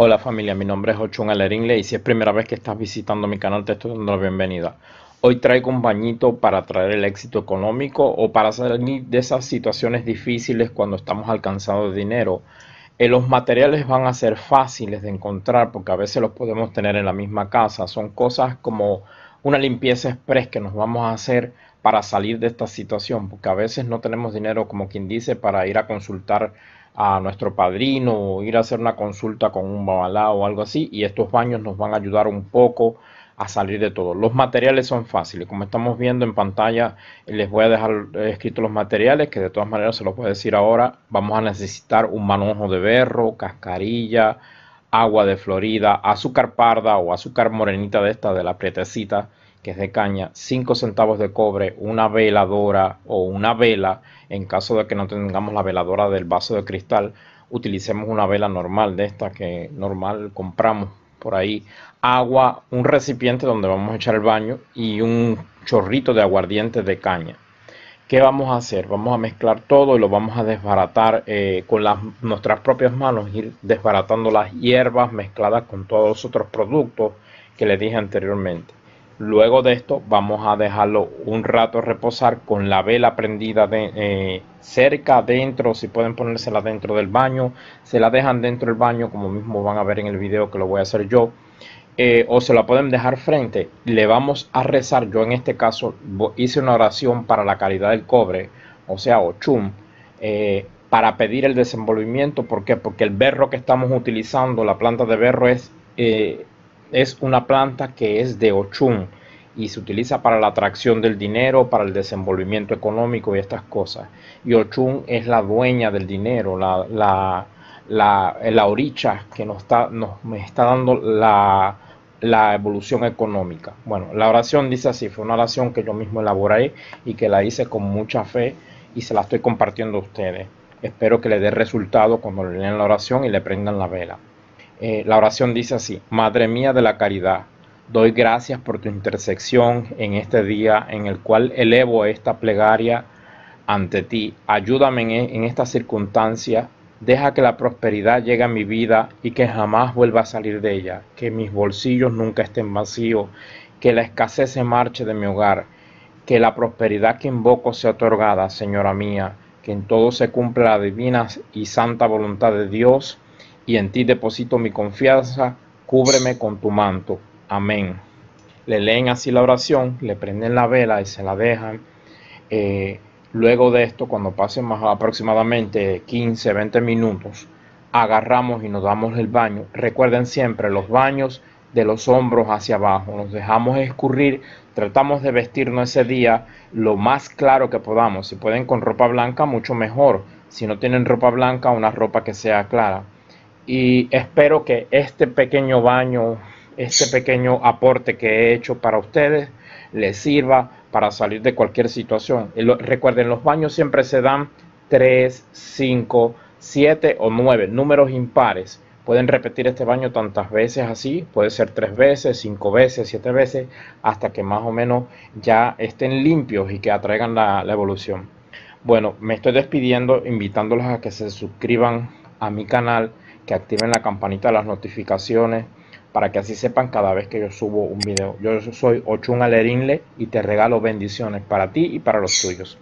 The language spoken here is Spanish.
Hola familia, mi nombre es Ochun Alerinle y si es primera vez que estás visitando mi canal te estoy dando la bienvenida. Hoy traigo un bañito para traer el éxito económico o para salir de esas situaciones difíciles cuando estamos alcanzando dinero. Eh, los materiales van a ser fáciles de encontrar porque a veces los podemos tener en la misma casa. Son cosas como una limpieza express que nos vamos a hacer para salir de esta situación porque a veces no tenemos dinero como quien dice para ir a consultar a nuestro padrino, o ir a hacer una consulta con un babalao o algo así, y estos baños nos van a ayudar un poco a salir de todo. Los materiales son fáciles, como estamos viendo en pantalla, les voy a dejar eh, escrito los materiales, que de todas maneras se los voy a decir ahora, vamos a necesitar un manojo de berro, cascarilla, agua de Florida, azúcar parda o azúcar morenita de esta, de la prietecita, que es de caña, 5 centavos de cobre, una veladora o una vela, en caso de que no tengamos la veladora del vaso de cristal, utilicemos una vela normal de esta que normal compramos por ahí, agua, un recipiente donde vamos a echar el baño y un chorrito de aguardiente de caña. ¿Qué vamos a hacer? Vamos a mezclar todo y lo vamos a desbaratar eh, con las, nuestras propias manos, ir desbaratando las hierbas mezcladas con todos los otros productos que les dije anteriormente. Luego de esto vamos a dejarlo un rato reposar con la vela prendida eh, cerca, dentro, si pueden ponérsela dentro del baño, se la dejan dentro del baño como mismo van a ver en el video que lo voy a hacer yo. Eh, o se la pueden dejar frente, le vamos a rezar, yo en este caso hice una oración para la calidad del cobre, o sea, o chum eh, para pedir el desenvolvimiento, ¿por qué? Porque el berro que estamos utilizando, la planta de berro es es una planta que es de Ochun y se utiliza para la atracción del dinero, para el desenvolvimiento económico y estas cosas. Y Ochun es la dueña del dinero, la, oricha que nos está, está dando la, evolución económica. Bueno, la oración dice así, fue una oración que yo mismo elaboré y que la hice con mucha fe y se la estoy compartiendo a ustedes. Espero que le dé resultado cuando le lean la oración y le prendan la vela. Eh, la oración dice así, Madre mía de la caridad, doy gracias por tu intersección en este día en el cual elevo esta plegaria ante ti. Ayúdame en, e, en esta circunstancia, deja que la prosperidad llegue a mi vida y que jamás vuelva a salir de ella, que mis bolsillos nunca estén vacíos, que la escasez se marche de mi hogar, que la prosperidad que invoco sea otorgada, Señora mía, que en todo se cumpla la divina y santa voluntad de Dios y en ti deposito mi confianza, cúbreme con tu manto. Amén. Le leen así la oración, le prenden la vela y se la dejan. Eh, luego de esto, cuando pasen más aproximadamente 15, 20 minutos, agarramos y nos damos el baño. Recuerden siempre los baños de los hombros hacia abajo, nos dejamos escurrir, tratamos de vestirnos ese día lo más claro que podamos, si pueden con ropa blanca mucho mejor, si no tienen ropa blanca una ropa que sea clara y espero que este pequeño baño, este pequeño aporte que he hecho para ustedes les sirva para salir de cualquier situación. recuerden, los baños siempre se dan 3, 5, 7 o 9, números impares. Pueden repetir este baño tantas veces así, puede ser tres veces, cinco veces, siete veces, hasta que más o menos ya estén limpios y que atraigan la, la evolución. Bueno, me estoy despidiendo, invitándolos a que se suscriban a mi canal que activen la campanita de las notificaciones para que así sepan cada vez que yo subo un video. Yo soy Ochun Alerinle y te regalo bendiciones para ti y para los tuyos.